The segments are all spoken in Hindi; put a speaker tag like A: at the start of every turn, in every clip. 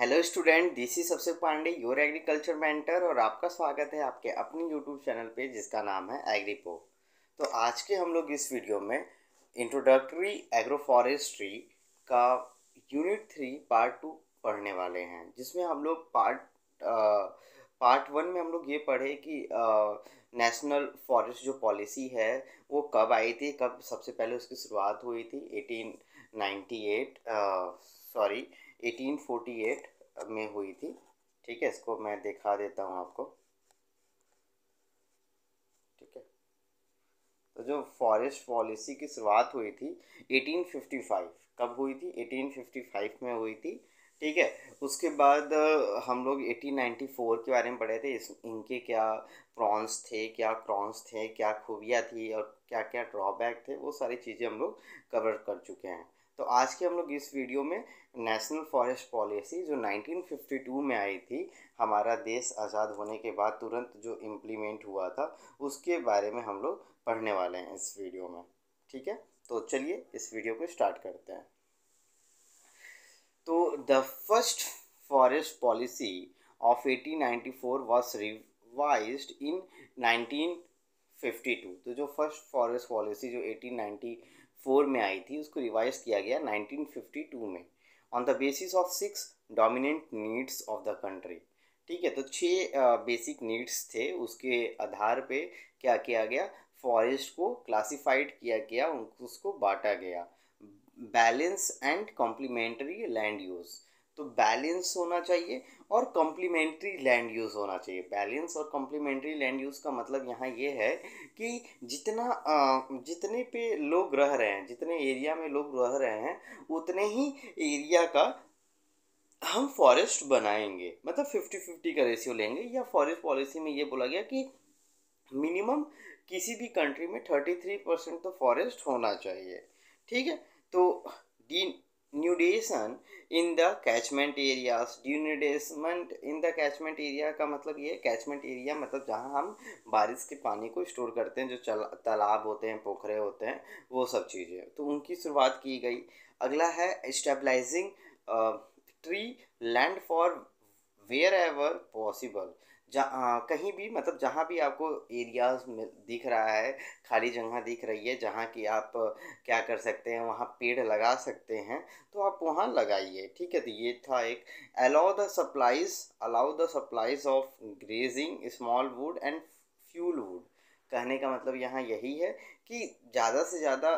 A: हेलो स्टूडेंट दिस इज सबसे पांडे योर एग्रीकल्चर मेंटर और आपका स्वागत है आपके अपने यूट्यूब चैनल पे जिसका नाम है एग्रीपो तो आज के हम लोग इस वीडियो में इंट्रोडक्टरी एग्रोफॉरेस्ट्री का यूनिट थ्री पार्ट टू पढ़ने वाले हैं जिसमें हम लोग पार्ट आ, पार्ट वन में हम लोग ये पढ़े कि नेशनल फॉरेस्ट जो पॉलिसी है वो कब आई थी कब सबसे पहले उसकी शुरुआत हुई थी एटीन नाइन्टी एट सॉरी 1848 में हुई थी ठीक है इसको मैं दिखा देता हूँ आपको ठीक है तो जो फॉरेस्ट पॉलिसी की शुरुआत हुई थी 1855 कब हुई थी 1855 में हुई थी ठीक है उसके बाद हम लोग 1894 के बारे में पढ़े थे इस इनके क्या प्रॉन्स थे क्या क्रॉन्स थे क्या खूबियाँ थी और क्या क्या ड्रॉबैक थे वो सारी चीज़ें हम लोग कवर कर चुके हैं तो आज के हम लोग इस वीडियो में नेशनल फॉरेस्ट पॉलिसी जो 1952 में आई थी हमारा देश आज़ाद होने के बाद तुरंत जो इम्प्लीमेंट हुआ था उसके बारे में हम लोग पढ़ने वाले हैं इस वीडियो में ठीक है तो चलिए इस वीडियो को स्टार्ट करते हैं तो the first forest policy of 1894 was revised in 1952 तो जो फर्स्ट फॉरेस्ट पॉलिसी जो फोर में आई थी उसको रिवाइज किया गया टू में on the basis of six dominant needs of the country ठीक है तो छः बेसिक नीड्स थे उसके आधार पे क्या किया गया फॉरेस्ट को क्लासिफाइड किया गया उसको बांटा गया balance and complementary land use तो बैलेंस होना चाहिए और कॉम्प्लीमेंट्री लैंड यूज़ होना चाहिए बैलेंस और कॉम्प्लीमेंट्री लैंड यूज़ का मतलब यहाँ ये है कि जितना जितने पे लोग रह रहे हैं जितने एरिया में लोग रह रहे हैं उतने ही एरिया का हम फॉरेस्ट बनाएंगे मतलब फिफ्टी फिफ्टी का रेशियो लेंगे या फॉरेस्ट पॉलिसी में ये बोला गया कि मिनिमम किसी भी कंट्री में थर्टी थ्री परसेंट तो फॉरेस्ट होना चाहिए ठीक है तो denudation in the catchment areas denudation in the catchment area का मतलब ये कैचमेंट एरिया मतलब जहाँ हम बारिश के पानी को स्टोर करते हैं जो तालाब होते हैं पोखरे होते हैं वो सब चीज़ें तो उनकी शुरुआत की गई अगला है stabilising tree land for wherever possible जहाँ कहीं भी मतलब जहाँ भी आपको एरियाज दिख रहा है खाली जगह दिख रही है जहाँ की आप क्या कर सकते हैं वहाँ पेड़ लगा सकते हैं तो आप वहाँ लगाइए ठीक है तो ये था एक allow the supplies allow the supplies of grazing small wood and fuel wood कहने का मतलब यहाँ यही है कि ज़्यादा से ज़्यादा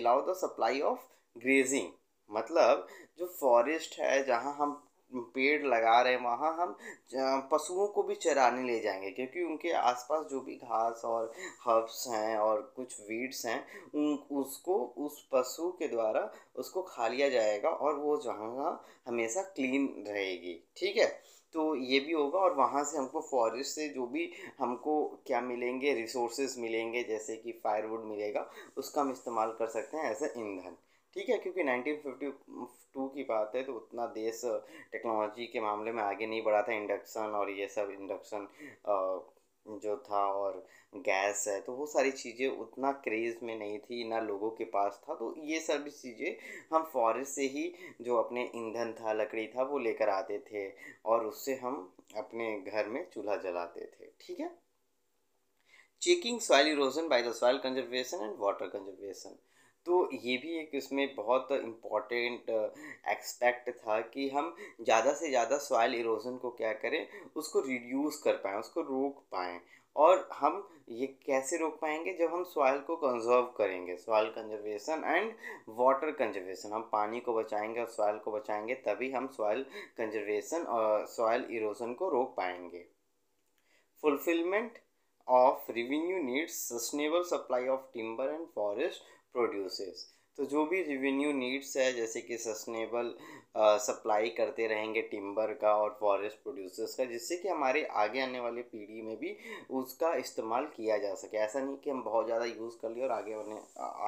A: allow the supply of grazing मतलब जो फॉरेस्ट है जहाँ हम पेड़ लगा रहे हैं वहाँ हम पशुओं को भी चराने ले जाएंगे क्योंकि उनके आसपास जो भी घास और हर्ब्स हैं और कुछ वीड्स हैं उन उसको उस पशु के द्वारा उसको खा लिया जाएगा और वो जहाँ हमेशा क्लीन रहेगी ठीक है तो ये भी होगा और वहाँ से हमको फॉरेस्ट से जो भी हमको क्या मिलेंगे रिसोर्सेज मिलेंगे जैसे कि फायरवुड मिलेगा उसका हम इस्तेमाल कर सकते हैं एज ए ईंधन ठीक है क्योंकि 1952 की बात है तो उतना देश टेक्नोलॉजी के मामले में आगे नहीं बढ़ा था इंडक्शन और ये सब इंडक्शन जो था और गैस है तो वो सारी चीज़ें उतना क्रेज़ में नहीं थी ना लोगों के पास था तो ये सारी चीज़ें हम फॉरेस्ट से ही जो अपने ईंधन था लकड़ी था वो लेकर आते थे और उससे हम अपने घर में चूल्हा जलाते थे ठीक है checking soil erosion by the soil conservation and water conservation तो ये भी एक इसमें बहुत इम्पॉर्टेंट एक्सपेक्ट uh, था कि हम ज़्यादा से ज़्यादा सॉइल इरोजन को क्या करें उसको रिड्यूस कर पाएँ उसको रोक पाएँ और हम ये कैसे रोक पाएंगे जब हम सॉइल को कंजर्व करेंगे soil conservation and water conservation हम पानी को बचाएंगे और सॉइल को बचाएंगे तभी हम सॉइल कंजर्वेशन और सॉइल इरोजन को रोक पाएंगे fulfilment of revenue needs sustainable supply of timber and forest produces तो जो भी रिवेन्यू नीड्स है जैसे कि सस्टेनेबल सप्लाई करते रहेंगे टिम्बर का और फॉरेस्ट प्रोड्यूसर्स का जिससे कि हमारे आगे आने वाली पीढ़ी में भी उसका इस्तेमाल किया जा सके ऐसा नहीं कि हम बहुत ज़्यादा यूज़ कर लिए और आगे आने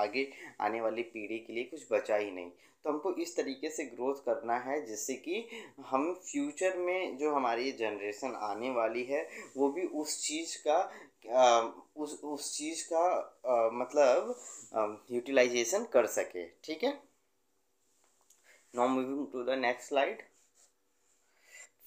A: आगे आने वाली पीढ़ी के लिए कुछ बचा ही नहीं तो हमको इस तरीके से ग्रोथ करना है जिससे कि हम फ्यूचर में जो हमारी जनरेशन आने वाली है वो भी उस चीज़ का उस उस चीज़ का आ, मतलब यूटिलाइजेशन कर सके ठीक है now moving to the next slide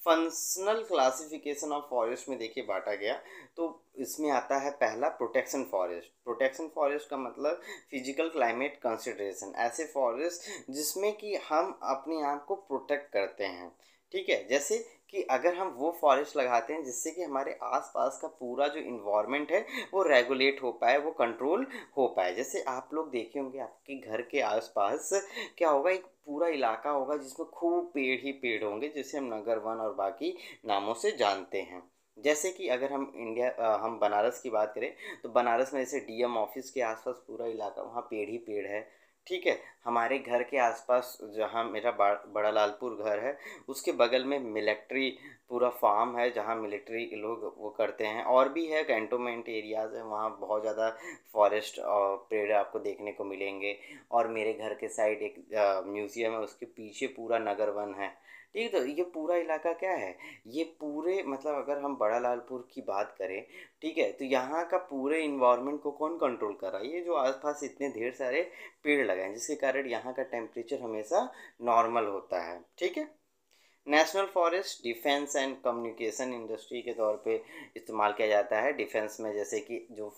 A: functional classification of forest में देखिए बांटा गया तो इसमें आता है पहला प्रोटेक्शन फॉरेस्ट प्रोटेक्शन फॉरेस्ट का मतलब फिजिकल क्लाइमेट कंसिडरेशन ऐसे फॉरेस्ट जिसमें कि हम अपने आप को प्रोटेक्ट करते हैं ठीक है जैसे कि अगर हम वो फॉरेस्ट लगाते हैं जिससे कि हमारे आसपास का पूरा जो इन्वायरमेंट है वो रेगुलेट हो पाए वो कंट्रोल हो पाए जैसे आप लोग देखे होंगे आपके घर के आसपास क्या होगा एक पूरा इलाका होगा जिसमें खूब पेड़ ही पेड़ होंगे जिसे हम नगर वन और बाकी नामों से जानते हैं जैसे कि अगर हम इंडिया आ, हम बनारस की बात करें तो बनारस में जैसे डीएम ऑफिस के आसपास पूरा इलाका वहाँ पेड़ ही पेड़ है ठीक है हमारे घर के आसपास जहाँ मेरा बड़ा लालपुर घर है उसके बगल में मिलिट्री पूरा फार्म है जहाँ मिलिट्री लोग वो करते हैं और भी है कैंटोमेंट एरियाज़ है वहाँ बहुत ज़्यादा फॉरेस्ट और पेड़ आपको देखने को मिलेंगे और मेरे घर के साइड एक म्यूज़ियम है उसके पीछे पूरा नगर वन है ठीक है तो ये पूरा इलाका क्या है ये पूरे मतलब अगर हम बड़ा लालपुर की बात करें ठीक है तो यहाँ का पूरे इन्वायरमेंट को कौन कंट्रोल कर रहा है ये जो आसपास इतने ढेर सारे पेड़ लगाए हैं जिसके कारण यहाँ का टेम्परेचर हमेशा नॉर्मल होता है ठीक है national forest defence and communication industry के तौर पे इस्तेमाल किया जाता है डिफेंस में जैसे कि जो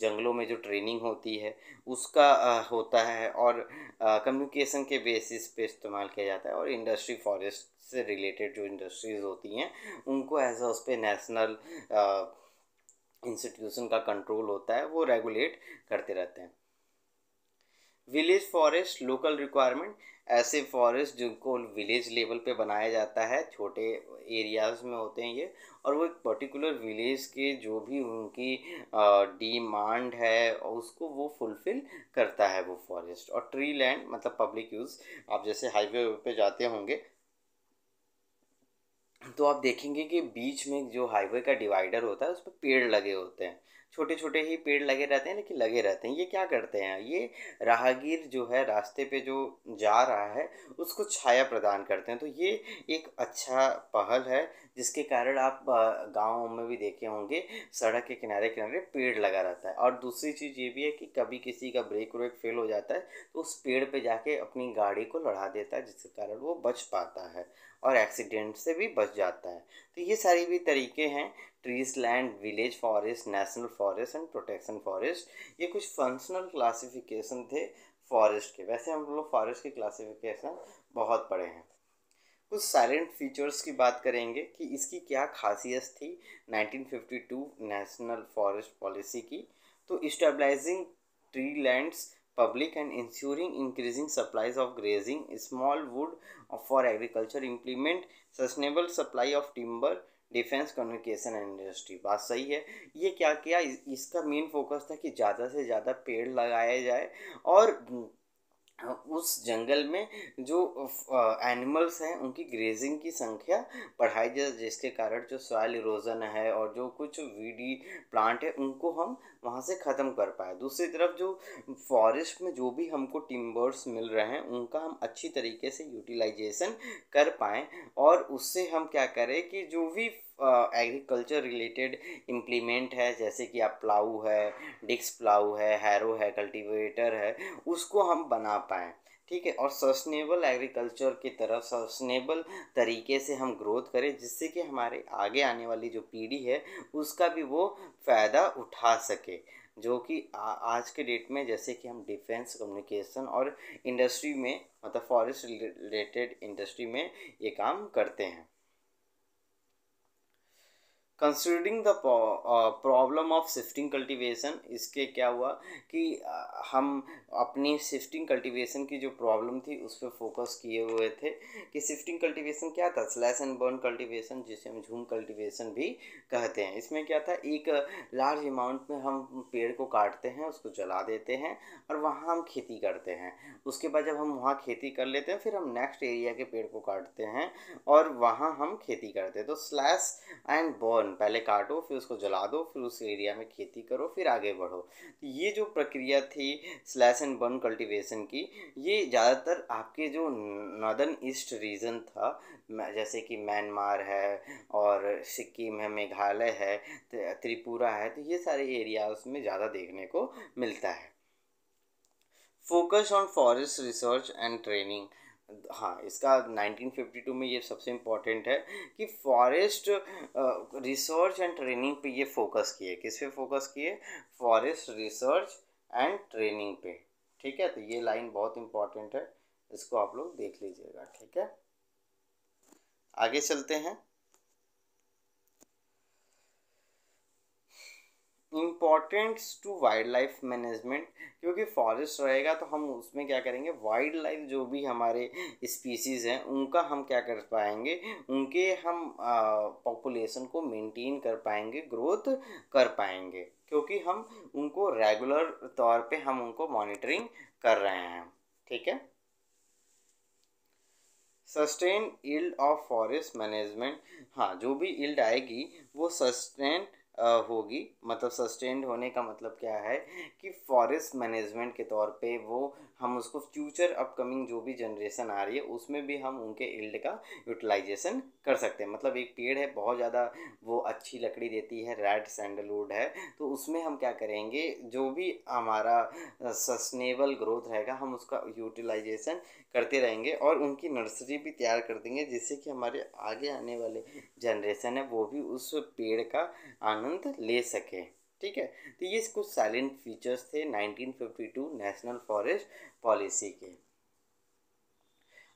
A: जंगलों में जो ट्रेनिंग होती है उसका होता है और कम्युनिकेशन के बेसिस पे इस्तेमाल किया जाता है और इंडस्ट्री फॉरेस्ट से रिलेटेड जो इंडस्ट्रीज़ होती हैं उनको एज अ उस पर नेशनल इंस्टीट्यूशन का कंट्रोल होता है वो रेगुलेट करते रहते हैं विलेज फॉरेस्ट लोकल रिक्वायरमेंट ऐसे फॉरेस्ट जिनको विलेज लेवल पे बनाया जाता है छोटे एरियाज़ में होते हैं ये और वो एक पर्टिकुलर विलेज के जो भी उनकी डिमांड है उसको वो फुलफ़िल करता है वो फॉरेस्ट और ट्री लैंड मतलब पब्लिक यूज़ आप जैसे हाईवे पे जाते होंगे तो आप देखेंगे कि बीच में जो हाईवे का डिवाइडर होता है उस पर पेड़ लगे होते हैं छोटे छोटे ही पेड़ लगे रहते हैं लेकिन लगे रहते हैं ये क्या करते हैं ये राहगीर जो है रास्ते पे जो जा रहा है उसको छाया प्रदान करते हैं तो ये एक अच्छा पहल है जिसके कारण आप गाँव में भी देखे होंगे सड़क के किनारे किनारे पेड़ लगा रहता है और दूसरी चीज़ ये भी है कि कभी किसी का ब्रेक व्रेक फेल हो जाता है तो उस पेड़ पे जाके अपनी गाड़ी को लड़ा देता है जिसके कारण वो बच पाता है और एक्सीडेंट से भी बच जाता है तो ये सारी भी तरीके हैं trees land village forest national forest and protection forest ये कुछ फंक्शनल क्लासिफिकेशन थे फॉरेस्ट के वैसे हम लोग फॉरेस्ट के क्लासिफिकेशन बहुत पड़े हैं कुछ साइलेंट फीचर्स की बात करेंगे कि इसकी क्या खासियत थी 1952 नेशनल फॉरेस्ट पॉलिसी की तो stabilising tree lands public and ensuring increasing supplies of grazing small wood for agriculture implement sustainable supply of timber defence communication and industry बात सही है ये क्या किया इसका मेन फोकस था कि ज़्यादा से ज़्यादा पेड़ लगाया जाए और उस जंगल में जो एनिमल्स हैं उनकी ग्रेजिंग की संख्या बढ़ाई जाए जिसके कारण जो सॉयल इरोजन है और जो कुछ वीडी प्लांट है उनको हम वहाँ से ख़त्म कर पाए दूसरी तरफ जो फॉरेस्ट में जो भी हमको टिम्बर्स मिल रहे हैं उनका हम अच्छी तरीके से यूटिलाइजेशन कर पाएँ और उससे हम क्या करें कि जो भी एग्रीकल्चर रिलेटेड इम्प्लीमेंट है जैसे कि आप प्लाऊ है डिक्स प्लाऊ है हैरो है कल्टीवेटर है उसको हम बना पाएँ ठीक है और सस्टेनेबल एग्रीकल्चर की तरफ सस्टेनेबल तरीके से हम ग्रोथ करें जिससे कि हमारे आगे आने वाली जो पीढ़ी है उसका भी वो फ़ायदा उठा सके जो कि आज के डेट में जैसे कि हम डिफेंस कम्युनिकेशन और इंडस्ट्री में मतलब फॉरेस्ट रिलेटेड इंडस्ट्री में ये काम करते हैं considering the problem of shifting cultivation इसके क्या हुआ कि uh, हम अपनी शिफ्टिंग कल्टीवेशन की जो प्रॉब्लम थी उस पर फोकस किए हुए थे कि शिफ्टिंग कल्टीवेशन क्या था स्लैस एंड बर्न कल्टीवेशन जिसे हम झूम कल्टीवेशन भी कहते हैं इसमें क्या था एक लार्ज uh, अमाउंट में हम पेड़ को काटते हैं उसको जला देते हैं और वहाँ हम खेती करते हैं उसके बाद जब हम वहाँ खेती कर लेते हैं फिर हम नेक्स्ट एरिया के पेड़ को काटते हैं और वहाँ हम खेती करते हैं तो स्लैस एंड बर्न वन पहले काटो फिर उसको जला दो फिर उस एरिया में खेती करो फिर आगे बढ़ो तो ये जो प्रक्रिया थी स्लैश एंड बर्न कल्टिवेशन की ये ज़्यादातर आपके जो नॉर्दर्न ईस्ट रीजन था जैसे कि म्यांमार है और सिक्किम है मेघालय है त्रिपुरा है तो ये सारे एरिया उसमें ज़्यादा देखने को मिलता है focus on forest research and training हाँ इसका 1952 में ये सबसे इम्पॉर्टेंट है कि फॉरेस्ट रिसर्च एंड ट्रेनिंग पे ये फोकस किए किस पे फोकस किए फॉरेस्ट रिसर्च एंड ट्रेनिंग पे ठीक है तो ये लाइन बहुत इम्पॉर्टेंट है इसको आप लोग देख लीजिएगा ठीक है आगे चलते हैं importance to wild life management क्योंकि फॉरेस्ट रहेगा तो हम उसमें क्या करेंगे वाइल्ड लाइफ जो भी हमारे स्पीसीज़ हैं उनका हम क्या कर पाएंगे उनके हम पॉपुलेशन को मेंटेन कर पाएंगे ग्रोथ कर पाएंगे क्योंकि हम उनको रेगुलर तौर पे हम उनको मॉनिटरिंग कर रहे हैं ठीक है sustained yield of forest management हाँ जो भी इल्ड आएगी वो सस्टेन होगी मतलब सस्टेन्ड होने का मतलब क्या है कि फॉरेस्ट मैनेजमेंट के तौर पे वो हम उसको फ्यूचर अपकमिंग जो भी जनरेशन आ रही है उसमें भी हम उनके इल्ड का यूटिलाइजेशन कर सकते हैं मतलब एक पेड़ है बहुत ज़्यादा वो अच्छी लकड़ी देती है रेड सैंडलवुड है तो उसमें हम क्या करेंगे जो भी हमारा सस्टेनेबल ग्रोथ रहेगा हम उसका यूटिलाइजेशन करते रहेंगे और उनकी नर्सरी भी तैयार कर देंगे जिससे कि हमारे आगे आने वाले जनरेशन है वो भी उस पेड़ का आनंद ले सके ठीक है तो ये कुछ साइलेंट फीचर्स थे 1952 नेशनल फॉरेस्ट पॉलिसी के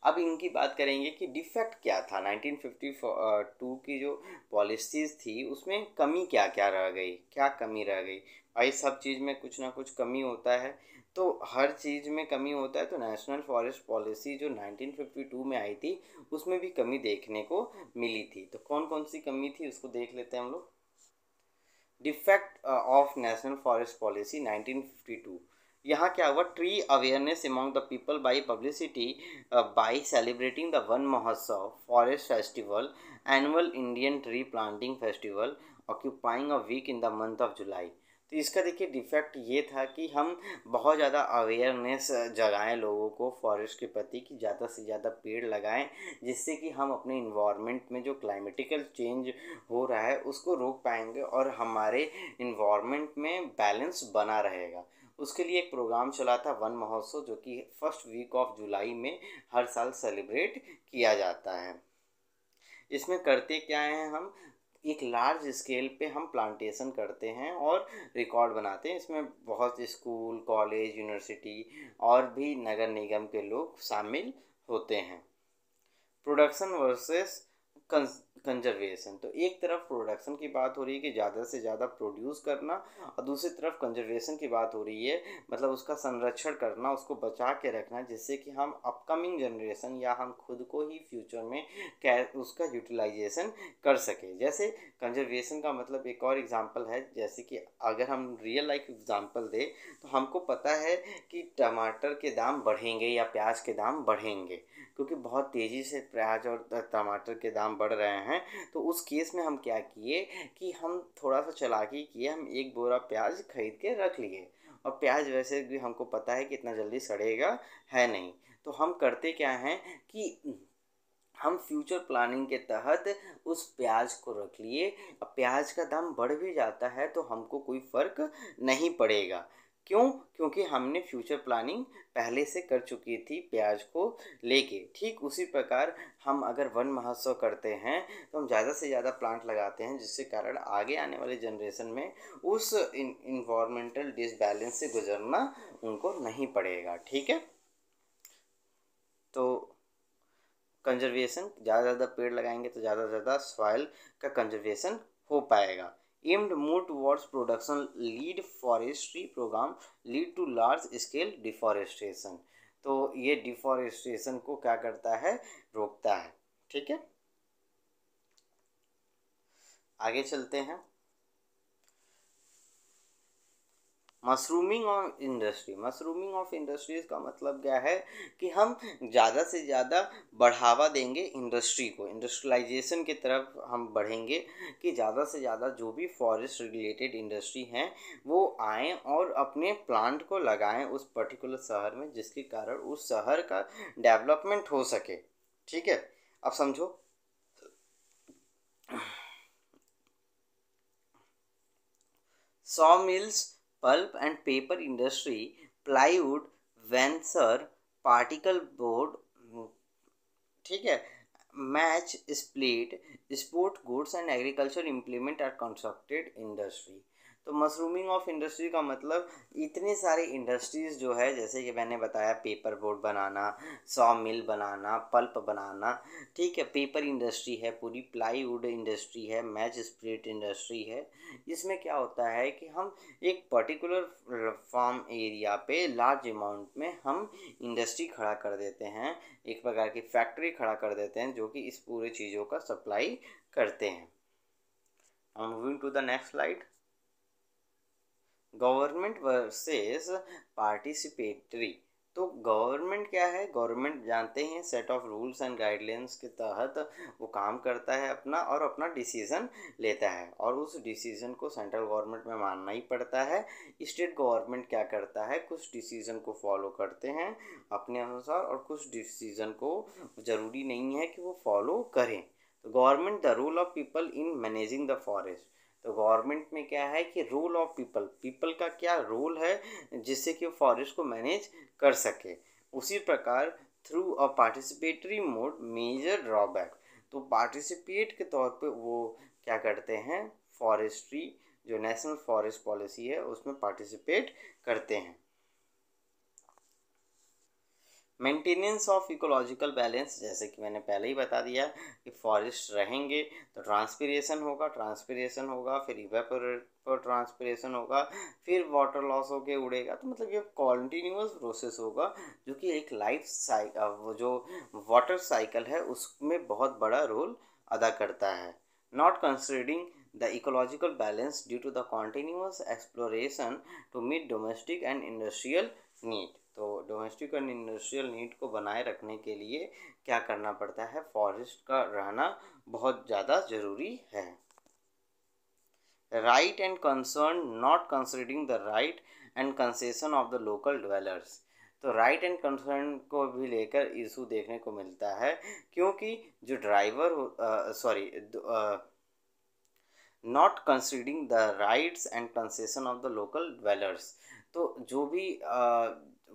A: अब इनकी बात करेंगे कि डिफेक्ट क्या था 1952 की जो पॉलिसीज़ थी उसमें कमी क्या क्या रह गई क्या कमी रह गई भाई सब चीज़ में कुछ ना कुछ कमी होता है तो हर चीज़ में कमी होता है तो नेशनल फॉरेस्ट पॉलिसी जो 1952 में आई थी उसमें भी कमी देखने को मिली थी तो कौन कौन सी कमी थी उसको देख लेते हैं हम लोग defect of national forest policy 1952 यहाँ क्या हुआ tree awareness among the people by publicity by celebrating the Van Mahotsav forest festival annual Indian tree planting festival occupying a week in the month of July तो इसका देखिए डिफेक्ट ये था कि हम बहुत ज़्यादा अवेयरनेस जगाएं लोगों को फॉरेस्ट के प्रति कि ज़्यादा से ज़्यादा पेड़ लगाएं जिससे कि हम अपने इन्वायरमेंट में जो क्लाइमेटिकल चेंज हो रहा है उसको रोक पाएंगे और हमारे इन्वायरमेंट में बैलेंस बना रहेगा उसके लिए एक प्रोग्राम चला था वन महोत्सव जो कि फर्स्ट वीक ऑफ जुलाई में हर साल सेलिब्रेट किया जाता है इसमें करते क्या हैं हम एक लार्ज स्केल पे हम प्लांटेशन करते हैं और रिकॉर्ड बनाते हैं इसमें बहुत स्कूल कॉलेज यूनिवर्सिटी और भी नगर निगम के लोग शामिल होते हैं प्रोडक्शन वर्सेस कंजर्वेशन तो एक तरफ प्रोडक्शन की बात हो रही है कि ज़्यादा से ज़्यादा प्रोड्यूस करना और दूसरी तरफ कंजर्वेशन की बात हो रही है मतलब उसका संरक्षण करना उसको बचा के रखना जिससे कि हम अपकमिंग जनरेशन या हम खुद को ही फ्यूचर में कै उसका यूटिलाइजेशन कर सकें जैसे कंजर्वेशन का मतलब एक और एग्ज़ाम्पल है जैसे कि अगर हम रियल लाइफ एग्ज़ाम्पल दें तो हमको पता है कि टमाटर के दाम बढ़ेंगे या प्याज के दाम बढ़ेंगे क्योंकि बहुत तेज़ी से प्याज और टमाटर के दाम बढ़ रहे हैं है तो उस केस में हम क्या किए कि हम थोड़ा सा चलाकी किए हम एक बोरा प्याज खरीद के रख लिए और प्याज वैसे भी हमको पता है कि इतना जल्दी सड़ेगा है नहीं तो हम करते क्या हैं कि हम फ्यूचर प्लानिंग के तहत उस प्याज को रख लिए प्याज का दाम बढ़ भी जाता है तो हमको कोई फ़र्क नहीं पड़ेगा क्यों क्योंकि हमने फ्यूचर प्लानिंग पहले से कर चुकी थी प्याज को लेके ठीक उसी प्रकार हम अगर वन महोत्सव करते हैं तो हम ज़्यादा से ज़्यादा प्लांट लगाते हैं जिसके कारण आगे आने वाले जनरेशन में उस इन्वामेंटल डिसबैलेंस से गुजरना उनको नहीं पड़ेगा ठीक है तो कंजर्वेशन ज़्यादा ज़्यादा पेड़ लगाएंगे तो ज़्यादा से ज़्यादा सॉइल का कंजर्वेशन हो पाएगा aimed more towards production lead forestry program lead to large scale deforestation तो ये डिफॉरेस्टेशन को क्या करता है रोकता है ठीक है आगे चलते हैं mushrooming of industry mushrooming of industries का मतलब क्या है कि हम ज़्यादा से ज़्यादा बढ़ावा देंगे इंडस्ट्री को इंडस्ट्रियलाइजेशन की तरफ हम बढ़ेंगे कि ज़्यादा से ज़्यादा जो भी फॉरेस्ट रिलेटेड इंडस्ट्री हैं वो आएँ और अपने प्लांट को लगाएं उस पर्टिकुलर शहर में जिसके कारण उस शहर का डेवलपमेंट हो सके ठीक है अब समझो saw mills pulp and paper industry plywood veneer particle board ठीक है match split sport goods and agriculture implement are constructed industry तो मशरूमिंग ऑफ इंडस्ट्री का मतलब इतने सारे इंडस्ट्रीज़ जो है जैसे कि मैंने बताया पेपर बोर्ड बनाना सॉ मिल बनाना पल्प बनाना ठीक है पेपर इंडस्ट्री है पूरी प्लाईवुड इंडस्ट्री है मैच स्प्रिट इंडस्ट्री है इसमें क्या होता है कि हम एक पर्टिकुलर फार्म एरिया पे लार्ज अमाउंट में हम इंडस्ट्री खड़ा कर देते हैं एक प्रकार की फैक्ट्री खड़ा कर देते हैं जो कि इस पूरे चीज़ों का सप्लाई करते हैं moving to the next slide government versus participatory तो गवर्नमेंट क्या है गवर्नमेंट जानते हैं set of rules and guidelines के तहत वो काम करता है अपना और अपना डिसीज़न लेता है और उस डिसीज़न को सेंट्रल गवर्नमेंट में मानना ही पड़ता है स्टेट गवर्नमेंट क्या करता है कुछ डिसीज़न को फॉलो करते हैं अपने अनुसार और कुछ डिसीज़न को ज़रूरी नहीं है कि वो फॉलो करें तो government the role of people in managing the forest तो गवर्नमेंट में क्या है कि रोल ऑफ पीपल पीपल का क्या रोल है जिससे कि फॉरेस्ट को मैनेज कर सके उसी प्रकार through a participatory mode major drawback तो पार्टिसिपेट के तौर पे वो क्या करते हैं फॉरेस्ट्री जो नेशनल फॉरेस्ट पॉलिसी है उसमें पार्टिसिपेट करते हैं मेंटेनेंस ऑफ इकोलॉजिकल बैलेंस जैसे कि मैंने पहले ही बता दिया कि फॉरेस्ट रहेंगे तो ट्रांसपीरेशन होगा ट्रांसपीरेशन होगा फिर इवेपोरेट ट्रांसपीरेशन होगा फिर वाटर लॉस होके उड़ेगा तो मतलब ये कॉन्टीन्यूस प्रोसेस होगा जो कि एक लाइफ साइकिल जो वाटर साइकिल है उसमें बहुत बड़ा रोल अदा करता है not considering the ecological balance due to the continuous exploration to meet domestic and industrial need तो डोमेस्टिक एंड इंडस्ट्रियल नीड को बनाए रखने के लिए क्या करना पड़ता है फॉरेस्ट का रहना बहुत ज़्यादा ज़रूरी है right and concern not considering the right and concession of the local dwellers तो राइट एंड कंसर्न को भी लेकर इशू देखने को मिलता है क्योंकि जो driver sorry not considering the rights and concession of the local dwellers तो जो भी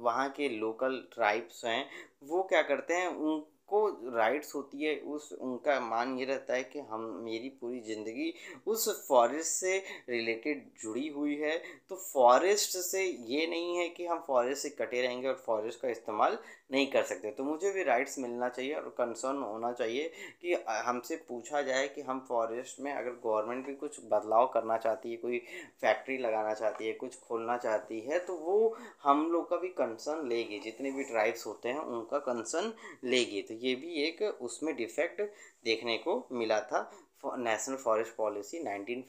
A: वहाँ के लोकल ट्राइब्स हैं वो क्या करते हैं उन को राइट्स होती है उस उनका मान ये रहता है कि हम मेरी पूरी ज़िंदगी उस फॉरेस्ट से रिलेटेड जुड़ी हुई है तो फॉरेस्ट से ये नहीं है कि हम फॉरेस्ट से कटे रहेंगे और फॉरेस्ट का इस्तेमाल नहीं कर सकते तो मुझे भी राइट्स मिलना चाहिए और कंसर्न होना चाहिए कि हमसे पूछा जाए कि हम फॉरेस्ट में अगर गवर्नमेंट भी कुछ बदलाव करना चाहती है कोई फैक्ट्री लगाना चाहती है कुछ खोलना चाहती है तो वो हम लोग का भी कंसर्न लेगी जितने भी ट्राइब्स होते हैं उनका कंसर्न लेगी तो ये भी एक उसमें डिफेक्ट देखने को मिला था नेशनल फॉरेस्ट पॉलिसी नाइनटीन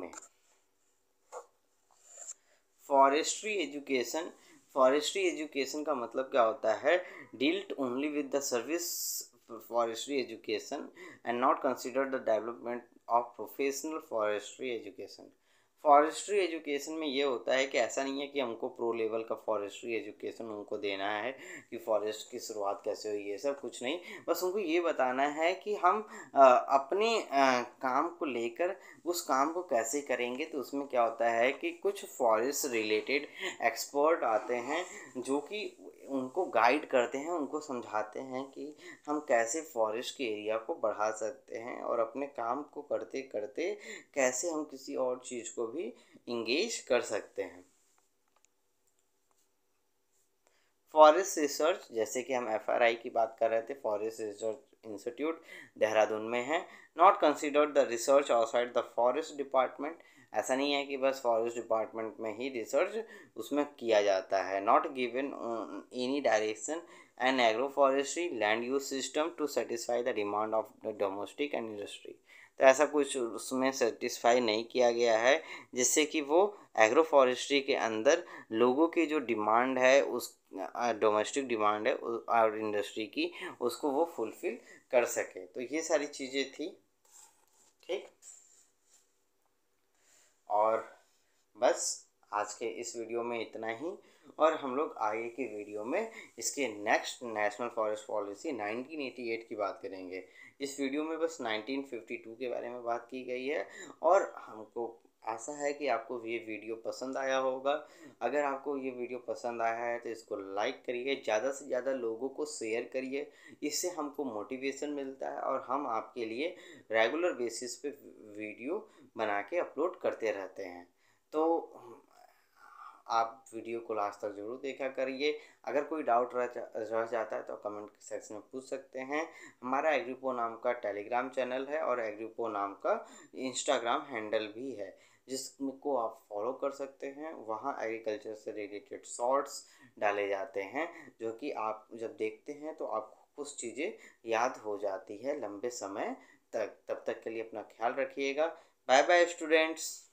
A: में फॉरेस्ट्री एजुकेशन फॉरेस्ट्री एजुकेशन का मतलब क्या होता है dealt only with the service forestry education and not consider the development of professional forestry education forestry education में ये होता है कि ऐसा नहीं है कि हमको प्रो लेवल का फॉरेस्ट्री एजुकेशन उनको देना है कि फॉरेस्ट की शुरुआत कैसे हुई है सब कुछ नहीं बस उनको ये बताना है कि हम अपने काम को लेकर उस काम को कैसे करेंगे तो उसमें क्या होता है कि कुछ फॉरेस्ट रिलेटेड एक्सपर्ट आते हैं जो कि उनको गाइड करते हैं उनको समझाते हैं कि हम कैसे फॉरेस्ट के एरिया को बढ़ा सकते हैं और अपने काम को करते करते कैसे हम किसी और चीज़ को भी इंगेज कर सकते हैं फॉरेस्ट रिसर्च जैसे कि हम एफ की बात कर रहे थे फॉरेस्ट रिसर्च इंस्टीट्यूट देहरादून में है not considered the research outside the forest department ऐसा नहीं है कि बस फॉरेस्ट डिपार्टमेंट में ही रिसर्च उसमें किया जाता है not given any direction and agro forestry land use system to satisfy the demand of the domestic and industry तो ऐसा कुछ उसमें सेटिस्फाई नहीं किया गया है जिससे कि वो एग्रो फॉरेस्ट्री के अंदर लोगों की जो डिमांड है उस डोमेस्टिक uh, डिमांड है और इंडस्ट्री की उसको वो फुलफिल कर सके तो ये सारी चीज़ें थी ठीक और बस आज के इस वीडियो में इतना ही और हम लोग आगे की वीडियो में इसके नेक्स्ट नेशनल फॉरेस्ट पॉलिसी 1988 की बात करेंगे इस वीडियो में बस 1952 के बारे में बात की गई है और हमको आशा है कि आपको ये वीडियो पसंद आया होगा अगर आपको ये वीडियो पसंद आया है तो इसको लाइक करिए ज़्यादा से ज़्यादा लोगों को शेयर करिए इससे हमको मोटिवेशन मिलता है और हम आपके लिए रेगुलर बेसिस पे वीडियो बना के अपलोड करते रहते हैं तो आप वीडियो को लास्ट तक जरूर देखा करिए अगर कोई डाउट रह, जा, रह जाता है तो कमेंट सेक्शन में पूछ सकते हैं हमारा एग्रीपो नाम का टेलीग्राम चैनल है और एग्रीपो नाम का इंस्टाग्राम हैंडल भी है जिसको आप फॉलो कर सकते हैं वहाँ एग्रीकल्चर से रिलेटेड शॉर्ट्स डाले जाते हैं जो कि आप जब देखते हैं तो आपको कुछ चीज़ें याद हो जाती है लंबे समय तक तब तक के लिए अपना ख्याल रखिएगा बाय बाय स्टूडेंट्स